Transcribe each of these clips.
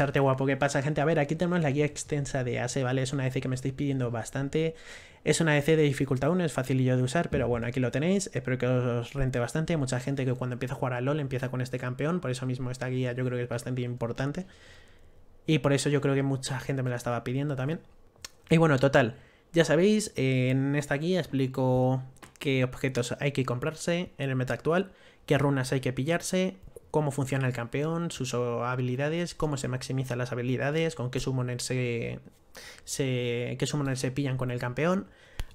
arte guapo. ¿Qué pasa, gente? A ver, aquí tenemos la guía extensa de ase ¿vale? Es una EC que me estáis pidiendo bastante. Es una EC de dificultad 1, es facilillo de usar, pero bueno, aquí lo tenéis. Espero que os rente bastante. Hay mucha gente que cuando empieza a jugar a LoL empieza con este campeón, por eso mismo esta guía yo creo que es bastante importante. Y por eso yo creo que mucha gente me la estaba pidiendo también. Y bueno, total, ya sabéis, en esta guía explico qué objetos hay que comprarse en el meta actual, qué runas hay que pillarse, cómo funciona el campeón, sus habilidades, cómo se maximizan las habilidades, con qué summoner se, se, qué se pillan con el campeón,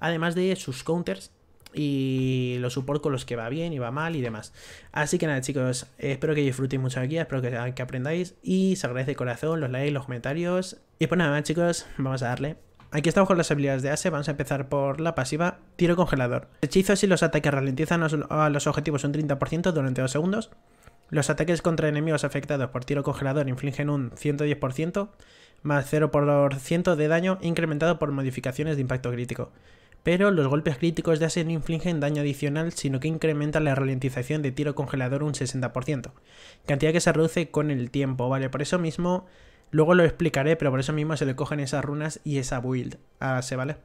además de sus counters y los support con los que va bien y va mal y demás. Así que nada chicos, espero que disfrutéis mucho aquí, espero que, aprendáis y se agradece de corazón los likes, los comentarios. Y pues nada más chicos, vamos a darle. Aquí estamos con las habilidades de Ase, vamos a empezar por la pasiva, tiro congelador. Hechizos y los ataques ralentizan a los objetivos un 30% durante 2 segundos. Los ataques contra enemigos afectados por tiro congelador infligen un 110% más 0% de daño incrementado por modificaciones de impacto crítico. Pero los golpes críticos ya se no infligen daño adicional, sino que incrementan la ralentización de tiro congelador un 60%, cantidad que se reduce con el tiempo, ¿vale? Por eso mismo, luego lo explicaré, pero por eso mismo se le cogen esas runas y esa build se ¿vale?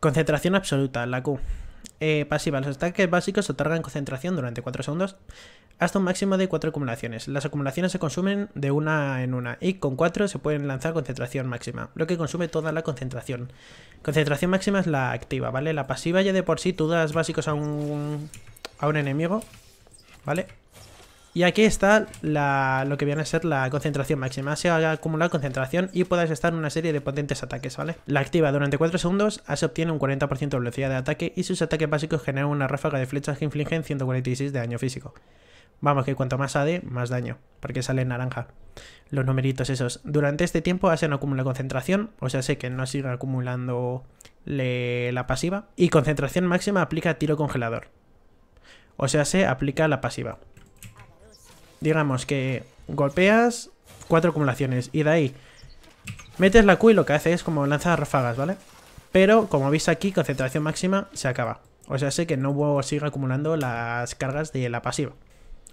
Concentración absoluta, la Q. Eh, pasiva. Los ataques básicos otorgan concentración durante 4 segundos hasta un máximo de 4 acumulaciones. Las acumulaciones se consumen de una en una y con 4 se pueden lanzar concentración máxima, lo que consume toda la concentración. Concentración máxima es la activa, ¿vale? La pasiva ya de por sí tú das básicos a un, a un enemigo, ¿vale? Y aquí está lo que viene a ser la concentración máxima. Se ha acumulado concentración y puedes estar en una serie de potentes ataques, ¿vale? La activa durante 4 segundos, se obtiene un 40% de velocidad de ataque y sus ataques básicos generan una ráfaga de flechas que infligen 146 de daño físico. Vamos, que cuanto más AD, más daño, porque sale en naranja. Los numeritos esos. Durante este tiempo Asia no acumula concentración, o sea, sé que no siga acumulando la pasiva. Y concentración máxima aplica tiro congelador. O sea, se aplica la pasiva digamos que golpeas cuatro acumulaciones y de ahí metes la Q y lo que hace es como lanzar ráfagas, ¿vale? Pero como veis aquí, concentración máxima se acaba. O sea, sé que no sigue acumulando las cargas de la pasiva.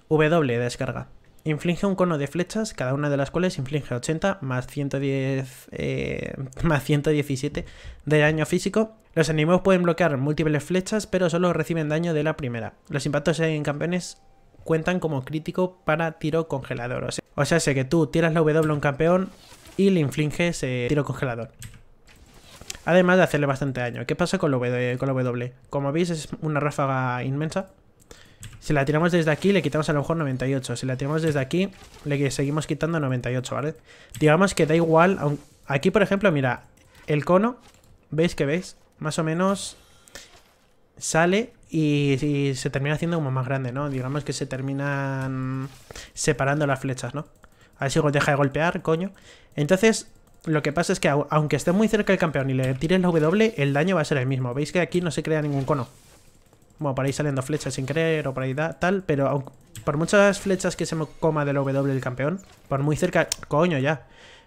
W, descarga. Inflige un cono de flechas, cada una de las cuales inflige 80 más 110 eh, más 117 de daño físico. Los enemigos pueden bloquear múltiples flechas, pero solo reciben daño de la primera. Los impactos en campeones cuentan como crítico para tiro congelador. O sea, sé que tú tiras la W a un campeón y le infliges eh, tiro congelador. Además de hacerle bastante daño. ¿Qué pasa con la W? Eh, con la w? Como veis es una ráfaga inmensa. Si la tiramos desde aquí, le quitamos a lo mejor 98. Si la tiramos desde aquí, le seguimos quitando 98, ¿vale? Digamos que da igual. Aquí, por ejemplo, mira, el cono, ¿veis que veis? Más o menos sale y, se termina haciendo como más grande, ¿no? Digamos que se terminan separando las flechas, ¿no? A ver si deja de golpear, coño. Entonces, lo que pasa es que aunque esté muy cerca el campeón y le tires la W, el daño va a ser el mismo. Veis que aquí no se crea ningún cono. Bueno, por ahí saliendo flechas sin creer o por ahí tal, pero por muchas flechas que se me coma del W el campeón, por muy cerca... Coño, ya.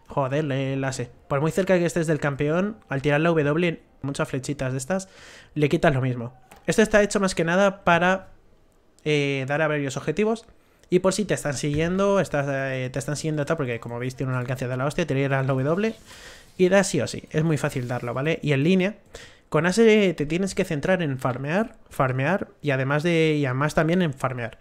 Joder, le hace. Por muy cerca que estés del campeón, al tirar la W, muchas flechitas de estas, le quitas lo mismo. Esto está hecho más que nada para eh, dar a varios objetivos. Y por si te están siguiendo, eh, te están siguiendo tal, porque como veis tiene un alcance de la hostia, tiras la W y da sí o sí. Es muy fácil darlo, ¿vale? Y en línea, con Ashe te tienes que centrar en farmear, farmear y además de y además también en farmear.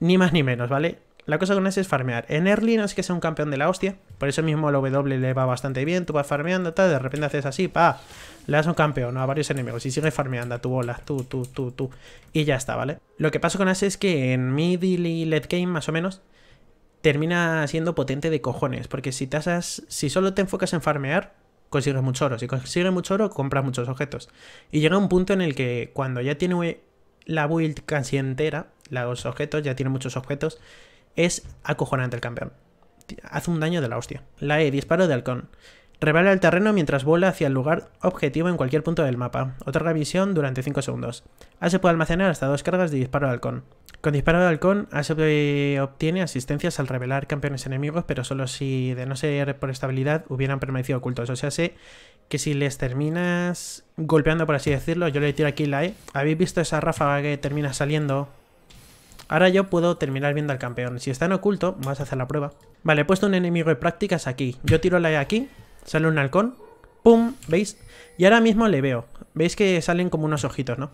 Ni más ni menos, ¿vale? La cosa con ese es farmear. En early no es que sea un campeón de la hostia, por eso mismo el W le va bastante bien, tú vas farmeando, tal, de repente haces así, pa, le das un campeón a varios enemigos y sigues farmeando a tu bola, tú, tú, tú, tú, y ya está, ¿vale? Lo que pasa con ese es que en mid y late game, más o menos, termina siendo potente de cojones, porque si, asas. si solo te enfocas en farmear, consigues mucho oro. Si consigues mucho oro, compras muchos objetos. Y llega un punto en el que cuando ya tiene la build casi entera, los objetos, ya tiene muchos objetos, es acojonante el campeón. Hace un daño de la hostia. La E, disparo de halcón. Revela el terreno mientras vuela hacia el lugar objetivo en cualquier punto del mapa. Otorga visión durante 5 segundos. A se puede almacenar hasta dos cargas de disparo de halcón. Con disparo de halcón, A se obtiene asistencias al revelar campeones enemigos, pero solo si de no ser por estabilidad hubieran permanecido ocultos. O sea, sé que si les terminas golpeando, por así decirlo, yo le tiro aquí la E. ¿Habéis visto esa ráfaga que termina saliendo Ahora yo puedo terminar viendo al campeón. Si está en oculto, vas a hacer la prueba. Vale, he puesto un enemigo de prácticas aquí. Yo tiro la E aquí, sale un halcón. ¡Pum! ¿Veis? Y ahora mismo le veo. Veis que salen como unos ojitos, ¿no?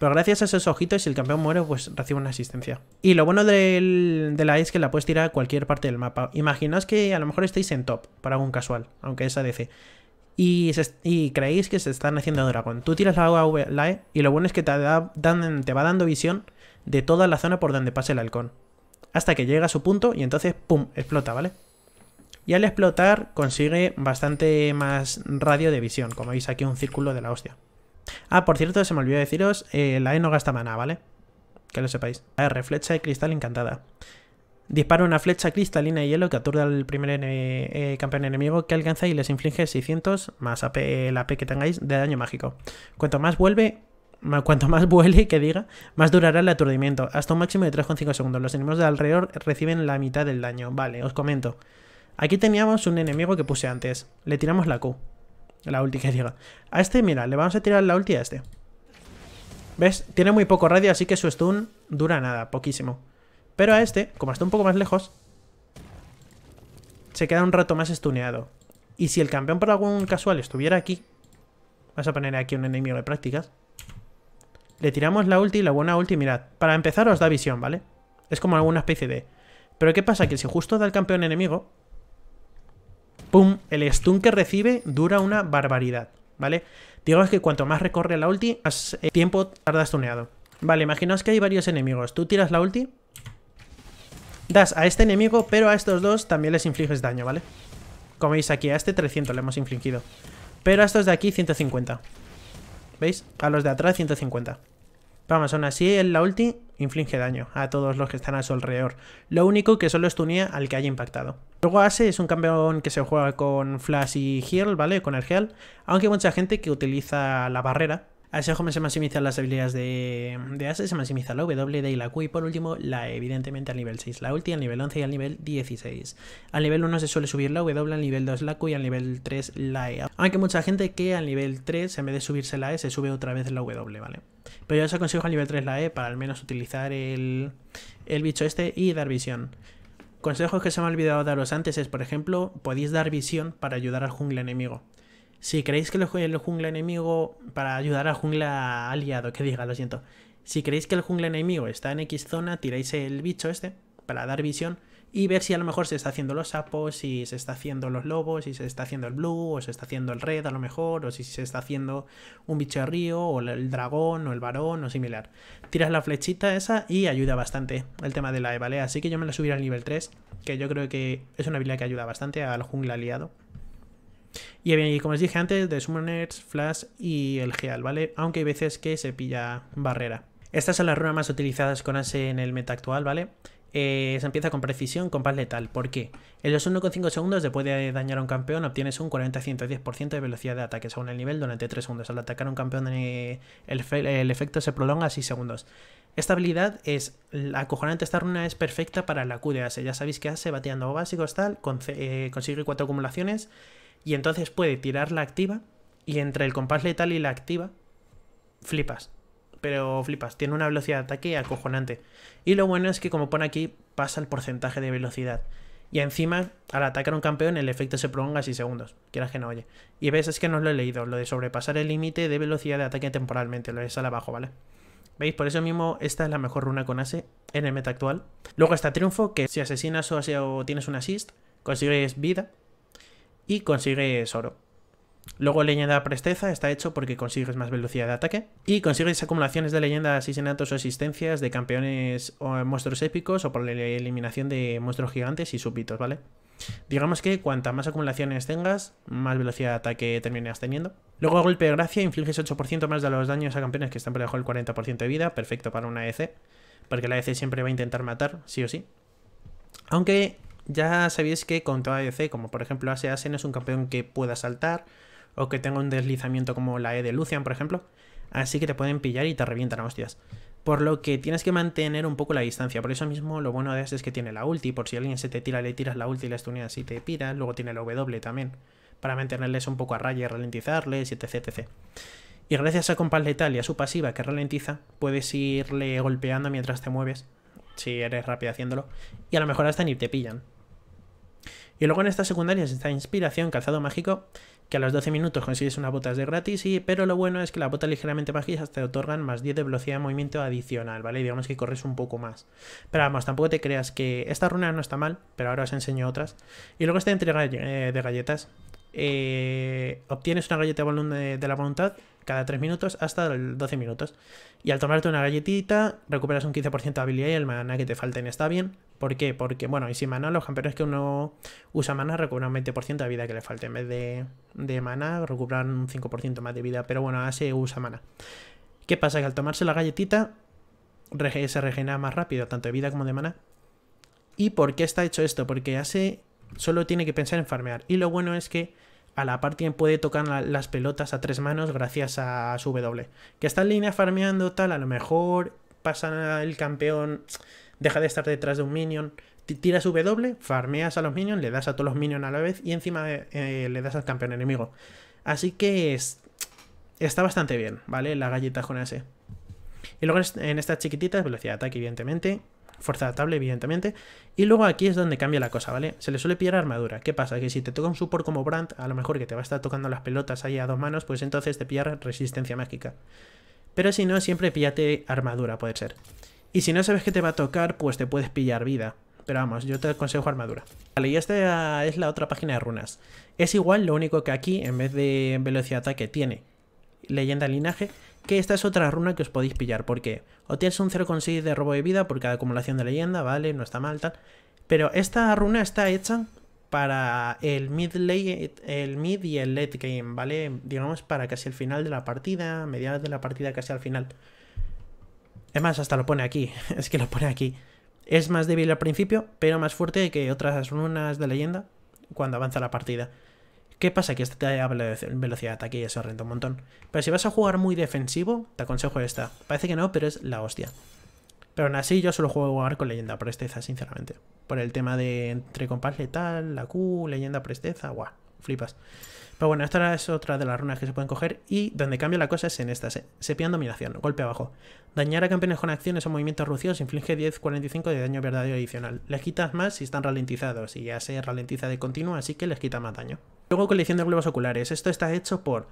Pero gracias a esos ojitos, si el campeón muere, pues recibe una asistencia. Y lo bueno de la E es que la puedes tirar a cualquier parte del mapa. Imaginaos que a lo mejor estáis en top, para algún casual, aunque es ADC. Y, creéis que se están haciendo dragón. Tú tiras la, la E y lo bueno es que te va dando visión de toda la zona por donde pase el halcón. Hasta que llega a su punto y entonces, ¡pum!, explota, ¿vale? Y al explotar consigue bastante más radio de visión, como veis aquí un círculo de la hostia. Ah, por cierto, se me olvidó deciros, eh, la E no gasta maná, ¿vale? Que lo sepáis. E, R, flecha de cristal encantada. Dispara una flecha cristalina de hielo que aturda al primer eh, campeón enemigo que alcanza y les inflige 600 más el AP que tengáis de daño mágico. Cuanto más vuelve, cuanto más vuele que diga, más durará el aturdimiento, hasta un máximo de 3,5 segundos. Los enemigos de alrededor reciben la mitad del daño. Vale, os comento. Aquí teníamos un enemigo que puse antes. Le tiramos la Q. La ulti que diga. A este, mira, le vamos a tirar la ulti a este. ¿Ves? Tiene muy poco radio, así que su stun dura nada, poquísimo. Pero a este, como está un poco más lejos, se queda un rato más stuneado. Y si el campeón por algún casual estuviera aquí, vas a poner aquí un enemigo de prácticas, le tiramos la ulti, la buena ulti, mirad. Para empezar os da visión, ¿vale? Es como alguna especie de... Pero ¿qué pasa? Que si justo da el campeón enemigo... ¡Pum! El stun que recibe dura una barbaridad, ¿vale? Digo es que cuanto más recorre la ulti, más eh, tiempo tarda tuneado Vale, imaginaos que hay varios enemigos. Tú tiras la ulti... Das a este enemigo, pero a estos dos también les infliges daño, ¿vale? Como veis aquí, a este 300 le hemos infligido. Pero a estos de aquí, 150. ¿Veis? A los de atrás, 150. Vamos, aún así la ulti inflige daño a todos los que están a su alrededor. Lo único que solo estunía al que haya impactado. Luego hace es un campeón que se juega con Flash y Heal, ¿vale? Con el Heal. Aunque hay mucha gente que utiliza la barrera Así ese como se maximizan las habilidades de, de Ase, se maximiza la W, D y la Q y por último la E, evidentemente al nivel 6, la ulti al nivel 11 y al nivel 16. Al nivel 1 se suele subir la W, al nivel 2 la Q y al nivel 3 la E. Aunque mucha gente que al nivel 3 en vez de subirse la E se sube otra vez la W, ¿vale? Pero yo os aconsejo al nivel 3 la E para al menos utilizar el, el bicho este y dar visión. Consejos que se me ha olvidado daros antes es, por ejemplo, podéis dar visión para ayudar al jungle enemigo. Si creéis que el jungla enemigo, para ayudar al jungla aliado, que diga, lo siento. Si creéis que el jungla enemigo está en X zona, tiráis el bicho este para dar visión y ver si a lo mejor se está haciendo los sapos, si se está haciendo los lobos, si se está haciendo el blue, o se está haciendo el red a lo mejor, o si se está haciendo un bicho de río, o el dragón, o el varón, o similar. Tiras la flechita esa y ayuda bastante el tema de la E, Así que yo me la subiré al nivel 3, que yo creo que es una habilidad que ayuda bastante al jungla aliado. Y, como os dije antes, de Summoners, Flash y el Geal, ¿vale? Aunque hay veces que se pilla barrera. Estas son las runas más utilizadas con Ase en el meta actual, ¿vale? Eh, se empieza con precisión, con Paz letal. ¿Por qué? En los 1,5 segundos después de dañar a un campeón obtienes un 40-110% de velocidad de ataque según el nivel durante 3 segundos. Al atacar a un campeón eh, el, efecto se prolonga a 6 segundos. Esta habilidad es la acojonante, esta runa es perfecta para la Q de Ya sabéis que hace bateando básicos tal, eh, consigue 4 acumulaciones y entonces puede tirar la activa y entre el compás letal y la activa, flipas. Pero flipas, tiene una velocidad de ataque acojonante. Y lo bueno es que como pone aquí, pasa el porcentaje de velocidad. Y encima, al atacar a un campeón, el efecto se prolonga 6 segundos. Quieras que no, oye. Y ves, es que no lo he leído, lo de sobrepasar el límite de velocidad de ataque temporalmente, lo de al abajo, ¿vale? ¿Veis? Por eso mismo esta es la mejor runa con Ase en el meta actual. Luego está Triunfo, que si asesinas o tienes un assist, consigues vida y consigues oro. Luego leñada presteza está hecho porque consigues más velocidad de ataque y consigues acumulaciones de leyendas, asesinatos o existencias de campeones o monstruos épicos o por la eliminación de monstruos gigantes y súbditos, ¿vale? Digamos que cuanta más acumulaciones tengas, más velocidad de ataque terminas teniendo. Luego golpe de gracia, infliges 8% más de los daños a campeones que están por debajo del 40% de vida, perfecto para una EC, porque la EC siempre va a intentar matar, sí o sí. Aunque ya sabéis que con toda ADC, como por ejemplo Ase Ase, es un campeón que pueda saltar o que tenga un deslizamiento como la E de Lucian, por ejemplo. Así que te pueden pillar y te revientan a hostias. Por lo que tienes que mantener un poco la distancia. Por eso mismo lo bueno de es que tiene la ulti. Por si alguien se te tira, le tiras la ulti y la stuneas y te pira. Luego tiene la W también. Para mantenerles un poco a raya y ralentizarles, etc, etc. Y gracias a compás letal y a su pasiva que ralentiza, puedes irle golpeando mientras te mueves. Si eres rápido haciéndolo. Y a lo mejor hasta ni te pillan. Y luego en estas secundarias esta Inspiración, Calzado Mágico, que a los 12 minutos consigues unas botas de gratis, y, pero lo bueno es que las botas ligeramente mágicas te otorgan más 10 de velocidad de movimiento adicional, ¿vale? Y digamos que corres un poco más. Pero vamos, tampoco te creas que esta runa no está mal, pero ahora os enseño otras. Y luego está entrega eh, de galletas, eh, obtienes una galleta de, la voluntad cada 3 minutos hasta 12 minutos. Y al tomarte una galletita, recuperas un 15% de habilidad y el maná que te falten está bien. ¿Por qué? Porque, bueno, y si maná, los campeones que uno usa maná recuperan un 20% de vida que le falte. En vez de, de maná, recuperan un 5% más de vida. Pero bueno, hace usa mana ¿Qué pasa? Que al tomarse la galletita, se regenera más rápido, tanto de vida como de mana ¿Y por qué está hecho esto? Porque hace Solo tiene que pensar en farmear. Y lo bueno es que a la par puede tocar las pelotas a tres manos gracias a su W. Que está en línea farmeando, tal, a lo mejor pasa el campeón, deja de estar detrás de un minion, tiras W, farmeas a los minions, le das a todos los minions a la vez y encima eh, le das al campeón enemigo. Así que está bastante bien, ¿vale? La galleta con ese. Y luego en estas chiquititas, velocidad de ataque, evidentemente fuerza adaptable, evidentemente. Y luego aquí es donde cambia la cosa, ¿vale? Se le suele pillar armadura. ¿Qué pasa? Que si te toca un support como Brandt, a lo mejor que te va a estar tocando las pelotas ahí a dos manos, pues entonces te pilla resistencia mágica. Pero si no, siempre píllate armadura, puede ser. Y si no sabes que te va a tocar, pues te puedes pillar vida. Pero vamos, yo te aconsejo armadura. Vale, y esta es la otra página de runas. Es igual, lo único que aquí, en vez de velocidad de ataque, tiene leyenda linaje que esta es otra runa que os podéis pillar, porque o tienes un 0,6 de robo de vida por cada acumulación de leyenda, ¿vale? No está mal, tal. Pero esta runa está hecha para el mid, late, el mid y el late game, ¿vale? Digamos para casi el final de la partida, mediados de la partida, casi al final. Es más, hasta lo pone aquí, es que lo pone aquí. Es más débil al principio, pero más fuerte que otras runas de leyenda cuando avanza la partida. ¿Qué pasa? Que esta te de velocidad de ataque y eso renta un montón. Pero si vas a jugar muy defensivo, te aconsejo esta. Parece que no, pero es la hostia. Pero aún así, yo solo juego jugar con leyenda presteza, sinceramente. Por el tema de entre compás letal, la Q, leyenda presteza, guau, flipas. Pero bueno, esta es otra de las runas que se pueden coger. Y donde cambia la cosa es en esta, Eh. Sepian dominación, golpe abajo. Dañar a campeones con acciones o movimientos rucios inflige 10-45 de daño verdadero adicional. Les quitas más si están ralentizados y ya se ralentiza de continuo, así que les quita más daño. Luego colección de globos oculares. Esto está hecho por,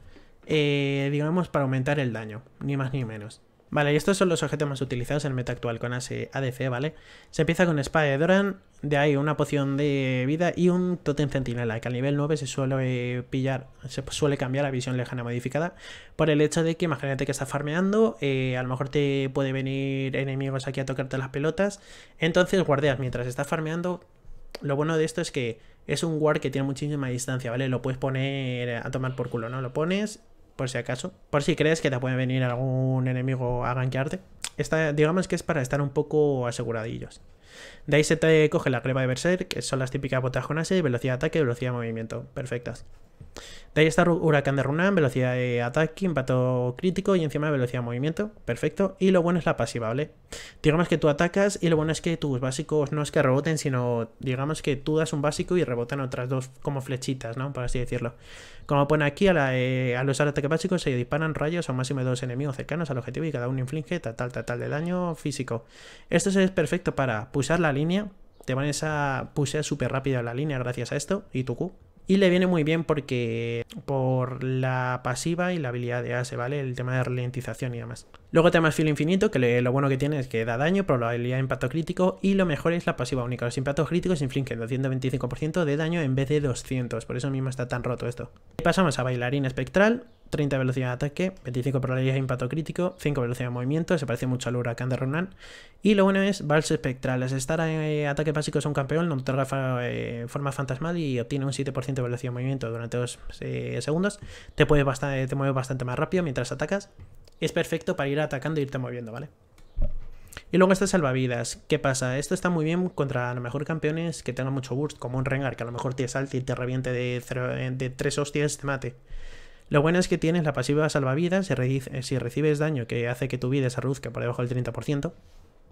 eh, digamos, para aumentar el daño, ni más ni menos. Vale, y estos son los objetos más utilizados en el meta actual con ADC, e, ¿vale? Se empieza con Espada de Doran, de ahí una poción de vida y un totem centinela, que al nivel 9 se suele pillar, se suele cambiar a visión lejana modificada, por el hecho de que imagínate que estás farmeando, eh, a lo mejor te puede venir enemigos aquí a tocarte las pelotas, entonces guardeas mientras estás farmeando, lo bueno de esto es que es un guard que tiene muchísima distancia, ¿vale? Lo puedes poner a tomar por culo, ¿no? Lo pones por si acaso. Por si crees que te puede venir algún enemigo a ganquearte. esta digamos que es para estar un poco aseguradillos. De ahí se te coge la crema de Berserk, que son las típicas botajonas, y ¿eh? velocidad de ataque, velocidad de movimiento. Perfectas. De ahí está Huracán de Runan, velocidad de ataque, impacto crítico y encima velocidad de movimiento. Perfecto. Y lo bueno es la pasiva, ¿vale? Digamos que tú atacas y lo bueno es que tus básicos no es que reboten, sino digamos que tú das un básico y rebotan otras dos como flechitas, ¿no? Por así decirlo. Como pone aquí, a los ataques básicos, usar ataque se disparan rayos a un máximo de dos enemigos cercanos al objetivo y cada uno inflige tal, tal, tal, de daño físico. Esto es perfecto para pulsar la línea. Te van a puse súper rápido la línea gracias a esto y tu Q. Y le viene muy bien porque por la pasiva y la habilidad de ase, ¿vale? El tema de ralentización y demás. Luego tenemos Filo Infinito, que lo bueno que tiene es que da daño, probabilidad de impacto crítico y lo mejor es la pasiva única. Los impactos críticos infligen 225% de daño en vez de 200, por eso mismo está tan roto esto. Y Pasamos a Bailarina Espectral, 30 velocidad de ataque, 25 probabilidades de impacto crítico, 5 velocidad de movimiento, se parece mucho al huracán de Ronan. Y lo bueno es Vals Espectrales. Estar en eh, ataque básico es un campeón, no te eh, forma fantasmal y obtiene un 7% de velocidad de movimiento durante 2 eh, segundos. Te, puedes bastante, eh, te mueves bastante más rápido mientras atacas. Es perfecto para ir atacando e irte moviendo, ¿vale? Y luego está salvavidas. ¿Qué pasa? Esto está muy bien contra a lo mejor campeones que tengan mucho burst, como un Rengar, que a lo mejor te salte y te reviente de, 3 hostias te mate. Lo bueno es que tienes la pasiva salvavidas, eh, si recibes daño que hace que tu vida se reduzca por debajo del 30%,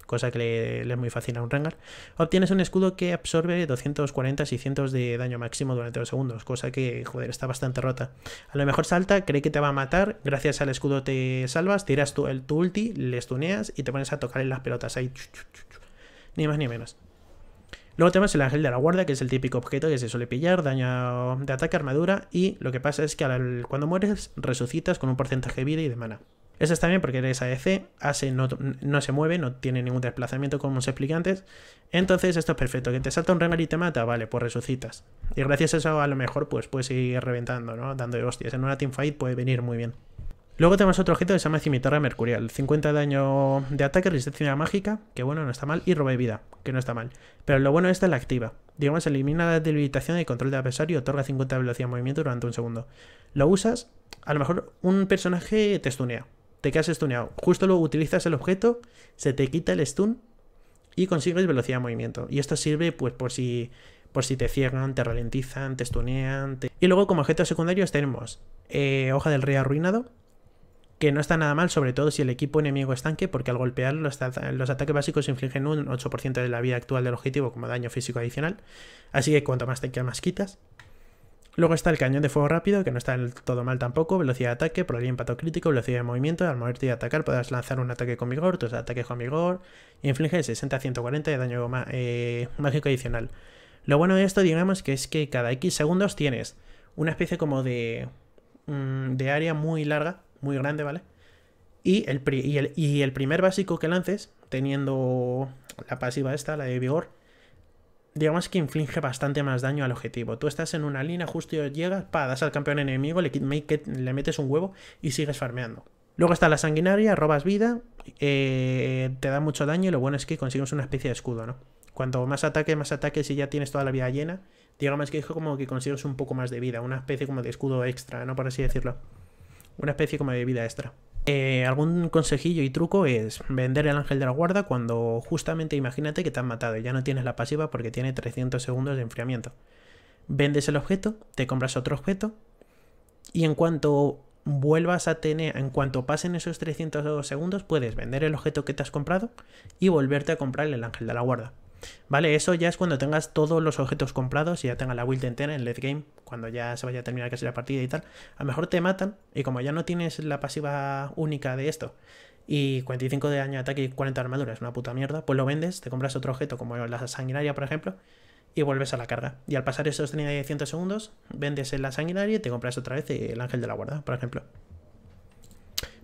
cosa que le, es muy fácil a un Rengar, obtienes un escudo que absorbe 240-600 de daño máximo durante los segundos, cosa que, joder, está bastante rota. A lo mejor salta, cree que te va a matar, gracias al escudo te salvas, tiras tu, el, ulti, le stuneas y te pones a tocar en las pelotas ahí. Ni más ni menos. Luego tenemos el ángel de la guarda, que es el típico objeto que se suele pillar, daño de ataque, armadura, y lo que pasa es que cuando mueres resucitas con un porcentaje de vida y de mana. Eso está bien porque eres ADC, e ASE no, no, se mueve, no tiene ningún desplazamiento como os expliqué antes. Entonces esto es perfecto, que te salta un Rengar y te mata, vale, pues resucitas. Y gracias a eso a lo mejor pues puedes ir reventando, ¿no? Dando hostias. En una teamfight puede venir muy bien. Luego tenemos otro objeto que se llama Cimitarra Mercurial. 50 daño de ataque, resistencia mágica, que bueno, no está mal, y roba de vida, que no está mal. Pero lo bueno es que la activa. Digamos, elimina la debilitación y control de adversario, otorga 50 de velocidad de movimiento durante un segundo. Lo usas, a lo mejor un personaje te stunea, te quedas stuneado. Justo luego utilizas el objeto, se te quita el stun y consigues velocidad de movimiento. Y esto sirve pues por si por si te ciegan, te ralentizan, te stunean. Y luego como objetos secundarios tenemos eh, Hoja del Rey Arruinado, que no está nada mal, sobre todo si el equipo enemigo estanque, tanque, porque al golpearlo los, ataques básicos infligen un 8% de la vida actual del objetivo como daño físico adicional, así que cuanto más te más quitas. Luego está el cañón de fuego rápido, que no está todo mal tampoco, velocidad de ataque, probabilidad de impacto crítico, velocidad de movimiento, al moverte y atacar podrás lanzar un ataque con vigor, tus ataques con vigor, inflige 60-140 de daño eh, mágico adicional. Lo bueno de esto, digamos, que es que cada X segundos tienes una especie como de, mm, de área muy larga muy grande, ¿vale? Y el, y el, primer básico que lances, teniendo la pasiva esta, la de vigor, digamos que inflige bastante más daño al objetivo. Tú estás en una línea, justo llegas, pa, das al campeón enemigo, le, metes un huevo y sigues farmeando. Luego está la sanguinaria, robas vida, eh, te da mucho daño y lo bueno es que consigues una especie de escudo, ¿no? Cuanto más ataque, más ataques y ya tienes toda la vida llena, digamos que es como que consigues un poco más de vida, una especie como de escudo extra, ¿no? Por así decirlo una especie como de vida extra. Eh, algún consejillo y truco es vender el ángel de la guarda cuando justamente imagínate que te han matado y ya no tienes la pasiva porque tiene 300 segundos de enfriamiento. Vendes el objeto, te compras otro objeto y en cuanto vuelvas a tener, en cuanto pasen esos 300 segundos, puedes vender el objeto que te has comprado y volverte a comprar el ángel de la guarda. ¿Vale? Eso ya es cuando tengas todos los objetos comprados y ya tengas la build entera en late game, cuando ya se vaya a terminar casi la partida y tal. A lo mejor te matan y como ya no tienes la pasiva única de esto y 45 de daño de ataque y 40 armaduras, una puta mierda, pues lo vendes, te compras otro objeto como la sanguinaria, por ejemplo, y vuelves a la carga. Y al pasar esos 30 segundos, vendes la sanguinaria y te compras otra vez el ángel de la guarda, por ejemplo.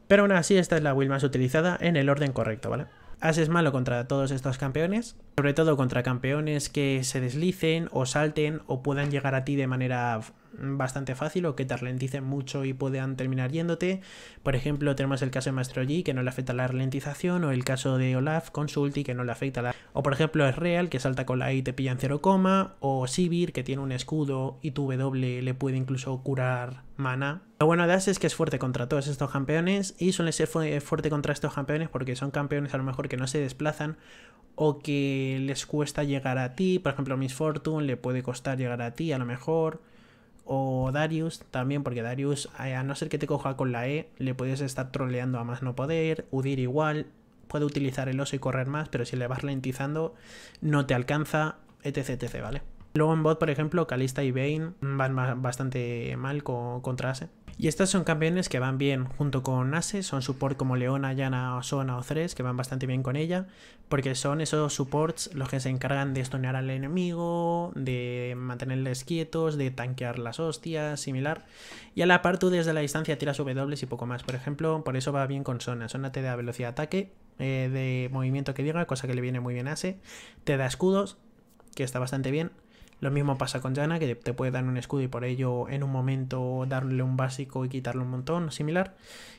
Pero aún así, esta es la build más utilizada en el orden correcto, ¿vale? Haces malo contra todos estos campeones, sobre todo contra campeones que se deslicen o salten o puedan llegar a ti de manera bastante fácil o que te ralenticen mucho y puedan terminar yéndote. Por ejemplo, tenemos el caso de Maestro G, que no le afecta la ralentización, o el caso de Olaf Consulti, que no le afecta la... O por ejemplo, es Real, que salta con la I y te pillan en 0, o Sivir, que tiene un escudo y tu W le puede incluso curar mana. Lo bueno de As es que es fuerte contra todos estos campeones y suele ser fuerte contra estos campeones porque son campeones a lo mejor que no se desplazan o que les cuesta llegar a ti. Por ejemplo, Miss Fortune le puede costar llegar a ti a lo mejor o Darius también, porque Darius, eh, a no ser que te coja con la E, le puedes estar troleando a más no poder, Udir igual, puede utilizar el oso y correr más, pero si le vas ralentizando no te alcanza, etc, etc, ¿vale? Luego en bot, por ejemplo, Calista y Vayne van bastante mal con, contra y estas son campeones que van bien junto con Ase. son support como Leona, Yana, Sona o Thresh, que van bastante bien con ella, porque son esos supports los que se encargan de estonear al enemigo, de mantenerles quietos, de tanquear las hostias, similar. Y a la par tú desde la distancia tiras W y poco más, por ejemplo, por eso va bien con Sona. Sona te da velocidad de ataque, eh, de movimiento que diga, cosa que le viene muy bien a Ase, te da escudos, que está bastante bien, lo mismo pasa con Jana, que te puede dar un escudo y por ello en un momento darle un básico y quitarle un montón, similar.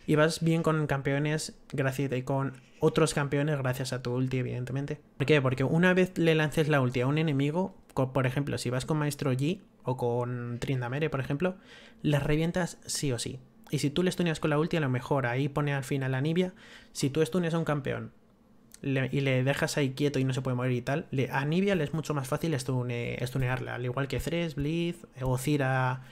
Y vas bien con campeones gracias y con otros campeones gracias a tu ulti, evidentemente. ¿Por qué? Porque una vez le lances la ulti a un enemigo, por ejemplo, si vas con Maestro Yi o con Trindamere, por ejemplo, las revientas sí o sí. Y si tú le stuneas con la ulti, a lo mejor ahí pone al final la Nibia. Si tú stuneas a un campeón le, y le dejas ahí quieto y no se puede mover y tal, le, a Nibia le es mucho más fácil stunearle, al igual que Thresh, Blitz eh, o Cira.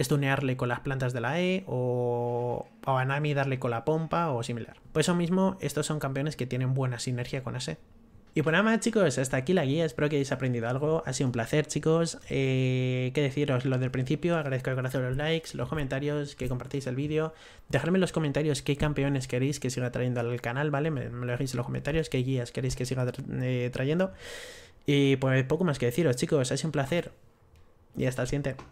stunearle con las plantas de la E o, o a Nami darle con la pompa o similar. Por pues eso mismo, estos son campeones que tienen buena sinergia con ese y pues nada más chicos, hasta aquí la guía, espero que hayáis aprendido algo, ha sido un placer chicos, eh, qué deciros, lo del principio, agradezco de corazón los likes, los comentarios, que compartáis el vídeo, dejadme en los comentarios qué campeones queréis que siga trayendo al canal, ¿vale? Me, lo dejéis en los comentarios, qué guías queréis que siga eh, trayendo, y pues poco más que deciros chicos, ha sido un placer, y hasta el siguiente.